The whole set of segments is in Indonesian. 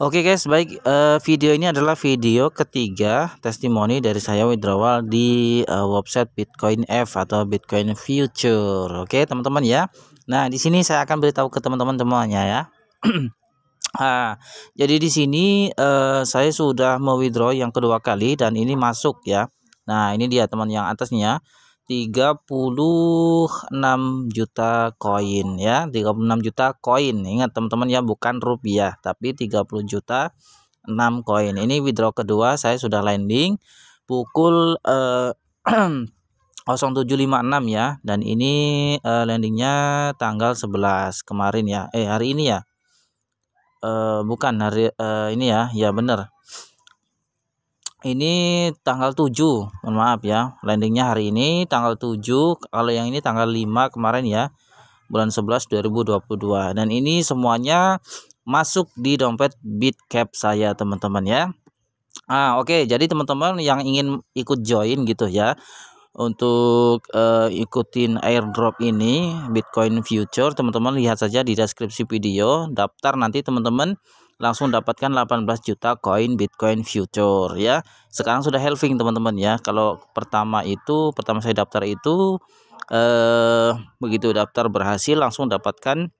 Oke guys, baik uh, video ini adalah video ketiga testimoni dari saya withdrawal di uh, website Bitcoin F atau Bitcoin Future. Oke, teman-teman ya. Nah, di sini saya akan beritahu ke teman-teman semuanya ya. Nah, jadi di sini uh, saya sudah mewithdraw yang kedua kali dan ini masuk ya. Nah, ini dia teman yang atasnya. 36 juta koin ya 36 juta koin ingat teman-teman ya bukan rupiah tapi 30 juta 6 koin ini withdraw kedua saya sudah landing pukul eh, 0756 ya dan ini eh, landingnya tanggal 11 kemarin ya eh hari ini ya eh, bukan hari eh, ini ya ya bener ini tanggal 7 mohon maaf ya landingnya hari ini tanggal 7 kalau yang ini tanggal 5 kemarin ya bulan 11 2022 dan ini semuanya masuk di dompet Bitcap saya teman-teman ya Ah, oke. Okay. Jadi teman-teman yang ingin ikut join gitu ya, untuk uh, ikutin airdrop ini Bitcoin Future teman-teman lihat saja di deskripsi video daftar nanti teman-teman langsung dapatkan 18 juta koin Bitcoin Future ya sekarang sudah halving teman-teman ya kalau pertama itu pertama saya daftar itu eh begitu daftar berhasil langsung dapatkan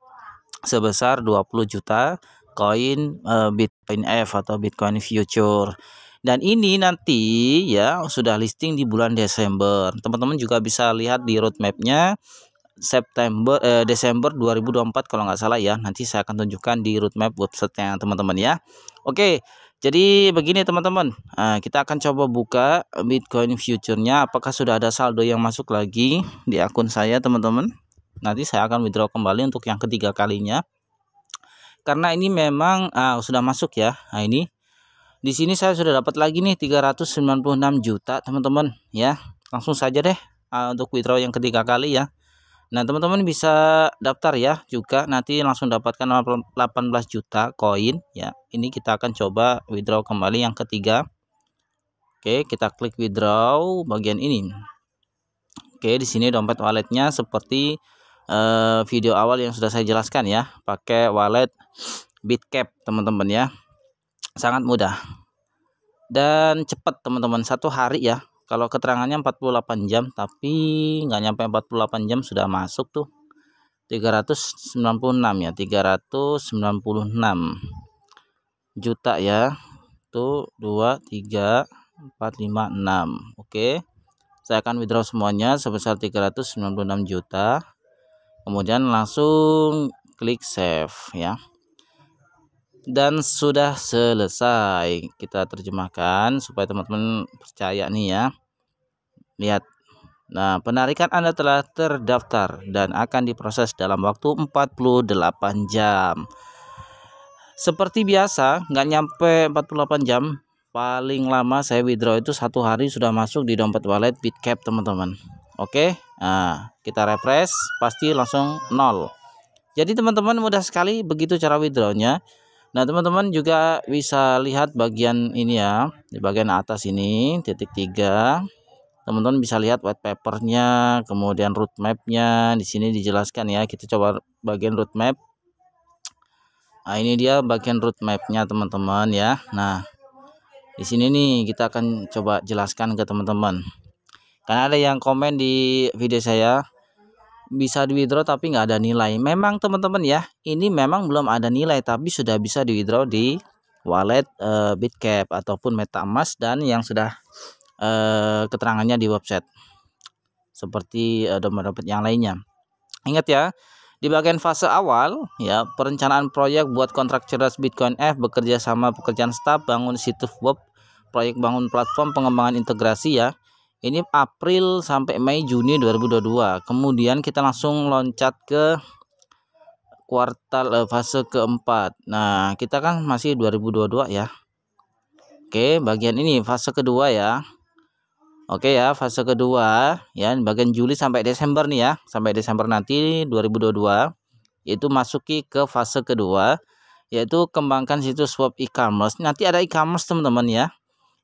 sebesar 20 juta koin eh, Bitcoin F atau Bitcoin Future dan ini nanti ya sudah listing di bulan Desember. Teman-teman juga bisa lihat di roadmapnya September eh, Desember 2024 kalau nggak salah ya. Nanti saya akan tunjukkan di roadmap websitenya teman-teman ya. Oke, jadi begini teman-teman, nah, kita akan coba buka Bitcoin future-nya. Apakah sudah ada saldo yang masuk lagi di akun saya teman-teman? Nanti saya akan withdraw kembali untuk yang ketiga kalinya. Karena ini memang ah, sudah masuk ya. Nah ini di sini saya sudah dapat lagi nih 396 juta teman-teman ya langsung saja deh uh, untuk withdraw yang ketiga kali ya Nah teman-teman bisa daftar ya juga nanti langsung dapatkan 18 juta koin ya ini kita akan coba withdraw kembali yang ketiga Oke kita klik withdraw bagian ini Oke di sini dompet walletnya seperti uh, video awal yang sudah saya jelaskan ya pakai wallet Bitcap teman-teman ya sangat mudah dan cepat teman-teman satu hari ya kalau keterangannya 48 jam tapi nggak nyampe 48 jam sudah masuk tuh 396 ya 396 juta ya tuh 2 3 4 5 6 oke saya akan withdraw semuanya sebesar 396 juta kemudian langsung klik save ya dan sudah selesai kita terjemahkan supaya teman-teman percaya nih ya lihat nah penarikan Anda telah terdaftar dan akan diproses dalam waktu 48 jam seperti biasa nggak nyampe 48 jam paling lama saya withdraw itu satu hari sudah masuk di dompet wallet bitcap teman-teman oke nah kita refresh pasti langsung nol jadi teman-teman mudah sekali begitu cara withdrawnya Nah, teman-teman juga bisa lihat bagian ini ya, di bagian atas ini titik tiga Teman-teman bisa lihat white papernya, kemudian roadmapnya. Di sini dijelaskan ya. Kita coba bagian roadmap. Nah, ini dia bagian roadmapnya teman-teman ya. Nah, di sini nih kita akan coba jelaskan ke teman-teman. Karena ada yang komen di video saya, bisa di withdraw tapi nggak ada nilai. Memang teman-teman ya, ini memang belum ada nilai tapi sudah bisa di withdraw di wallet uh, Bitcap ataupun MetaMask dan yang sudah uh, keterangannya di website. Seperti uh, eh, dompet-dompet yang lainnya. Ingat ya, di bagian fase awal, ya, perencanaan proyek buat kontrak cerdas Bitcoin F bekerja sama pekerjaan staff bangun situs web, proyek bangun platform pengembangan integrasi ya ini April sampai Mei Juni 2022 kemudian kita langsung loncat ke kuartal eh, fase keempat nah kita kan masih 2022 ya Oke bagian ini fase kedua ya Oke ya fase kedua ya bagian Juli sampai Desember nih ya sampai Desember nanti 2022 yaitu masuki ke fase kedua yaitu kembangkan situs web e-commerce nanti ada e-commerce teman-teman ya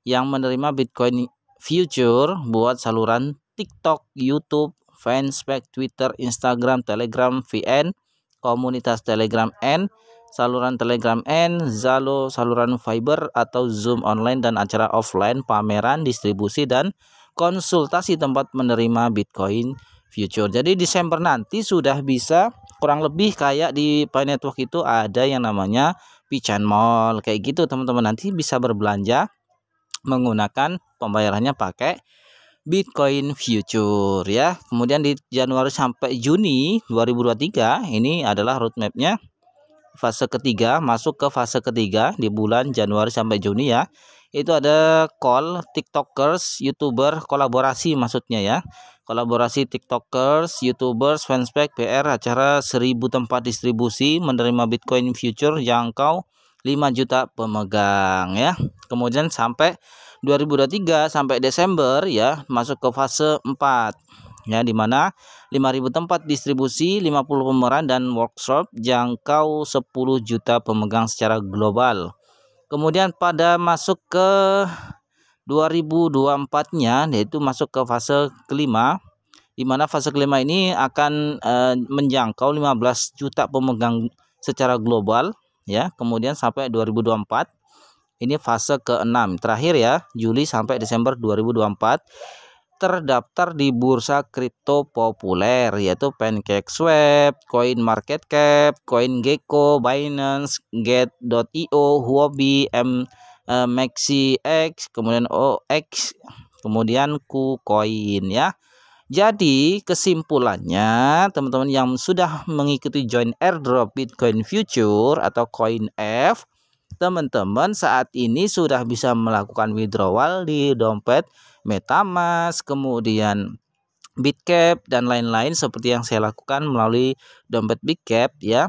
yang menerima Bitcoin future buat saluran TikTok, YouTube, Fanspage, Twitter, Instagram, Telegram, VN, komunitas Telegram N, saluran Telegram N, Zalo, saluran Fiber atau Zoom online dan acara offline, pameran, distribusi dan konsultasi tempat menerima Bitcoin future. Jadi Desember nanti sudah bisa kurang lebih kayak di Pi Network itu ada yang namanya Pichan Mall kayak gitu teman-teman nanti bisa berbelanja menggunakan pembayarannya pakai Bitcoin future ya. Kemudian di Januari sampai Juni 2023 ini adalah roadmapnya fase ketiga masuk ke fase ketiga di bulan Januari sampai Juni ya. Itu ada call TikTokers, YouTuber kolaborasi maksudnya ya. Kolaborasi TikTokers, YouTubers, fanspec, PR acara seribu tempat distribusi menerima Bitcoin future jangkau 5 juta pemegang ya. Kemudian sampai 2023 sampai Desember ya masuk ke fase 4 ya di mana 5.000 tempat distribusi, 50 pemeran dan workshop jangkau 10 juta pemegang secara global. Kemudian pada masuk ke 2024-nya yaitu masuk ke fase kelima di mana fase kelima ini akan e, menjangkau 15 juta pemegang secara global ya kemudian sampai 2024 ini fase ke-6 terakhir ya Juli sampai Desember 2024 terdaftar di bursa kripto populer yaitu Pancake PancakeSwap, CoinMarketCap, CoinGecko, Binance, Get.io, Huobi, M, eh, Maxi X, kemudian OX, kemudian KuCoin ya. Jadi kesimpulannya teman-teman yang sudah mengikuti join airdrop Bitcoin Future atau Coin F teman-teman saat ini sudah bisa melakukan withdrawal di dompet Metamask kemudian Bitcap dan lain-lain seperti yang saya lakukan melalui dompet Bitcap ya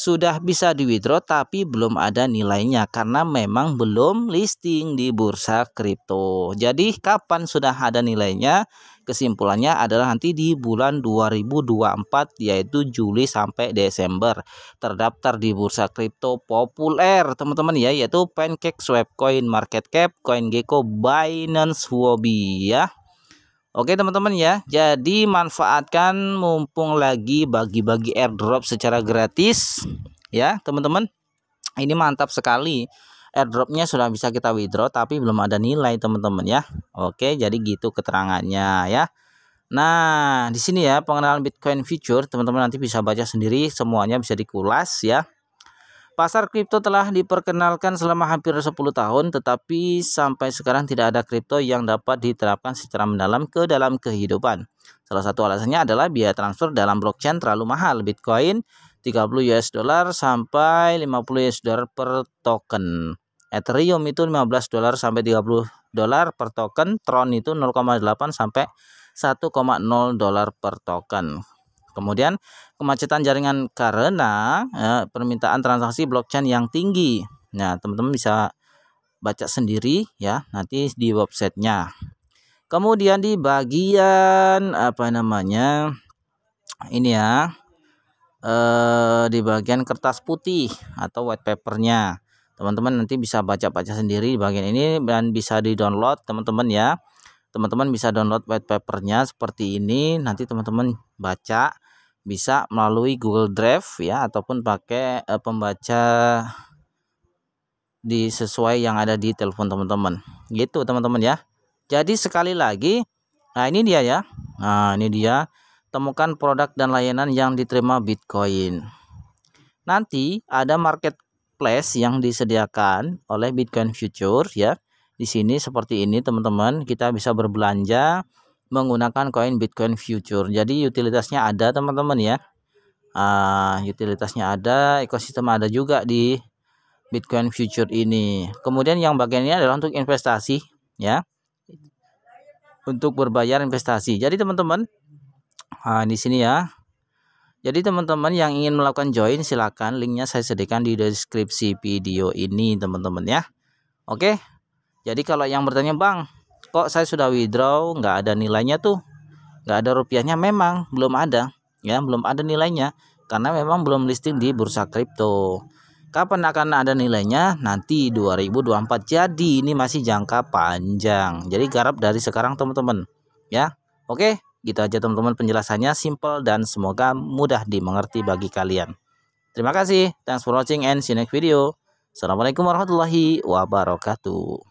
sudah bisa di withdraw tapi belum ada nilainya karena memang belum listing di bursa kripto. Jadi kapan sudah ada nilainya? kesimpulannya adalah nanti di bulan 2024 yaitu Juli sampai Desember terdaftar di bursa kripto populer teman-teman ya yaitu Pancake Swap Coin Market Cap Coin Gecko, Binance Huobi ya Oke teman-teman ya, jadi manfaatkan mumpung lagi bagi-bagi airdrop secara gratis ya teman-teman. Ini mantap sekali airdropnya sudah bisa kita withdraw tapi belum ada nilai teman-teman ya oke jadi gitu keterangannya ya nah di sini ya pengenalan Bitcoin future teman-teman nanti bisa baca sendiri semuanya bisa dikulas ya Pasar kripto telah diperkenalkan selama hampir 10 tahun tetapi sampai sekarang tidak ada kripto yang dapat diterapkan secara mendalam ke dalam kehidupan. Salah satu alasannya adalah biaya transfer dalam blockchain terlalu mahal. Bitcoin 30 US dollar sampai 50 US dollar per token. Ethereum itu 15 dolar sampai 30 dolar per token, Tron itu 0,8 sampai 1,0 dolar per token. Kemudian kemacetan jaringan karena ya, permintaan transaksi blockchain yang tinggi. Nah, teman-teman bisa baca sendiri ya nanti di websitenya. Kemudian di bagian apa namanya? Ini ya, eh, di bagian kertas putih atau white papernya teman-teman nanti bisa baca-baca sendiri di bagian ini dan bisa di download teman-teman ya teman-teman bisa download white papernya seperti ini nanti teman-teman baca bisa melalui Google Drive ya ataupun pakai eh, pembaca di sesuai yang ada di telepon teman-teman gitu teman-teman ya jadi sekali lagi nah ini dia ya nah ini dia temukan produk dan layanan yang diterima Bitcoin. Nanti ada marketplace yang disediakan oleh Bitcoin Future ya. Di sini seperti ini teman-teman, kita bisa berbelanja menggunakan koin Bitcoin Future. Jadi utilitasnya ada teman-teman ya. Uh, utilitasnya ada, ekosistem ada juga di Bitcoin Future ini. Kemudian yang bagian ini adalah untuk investasi ya. Untuk berbayar investasi. Jadi teman-teman nah, di sini ya jadi teman-teman yang ingin melakukan join silahkan linknya saya sediakan di deskripsi video ini teman-teman ya oke jadi kalau yang bertanya bang kok saya sudah withdraw nggak ada nilainya tuh nggak ada rupiahnya memang belum ada ya belum ada nilainya karena memang belum listing di bursa kripto kapan akan ada nilainya nanti 2024 jadi ini masih jangka panjang jadi garap dari sekarang teman-teman ya oke Gitu aja teman-teman penjelasannya simple dan semoga mudah dimengerti bagi kalian. Terima kasih. Thanks for watching and see you next video. Assalamualaikum warahmatullahi wabarakatuh.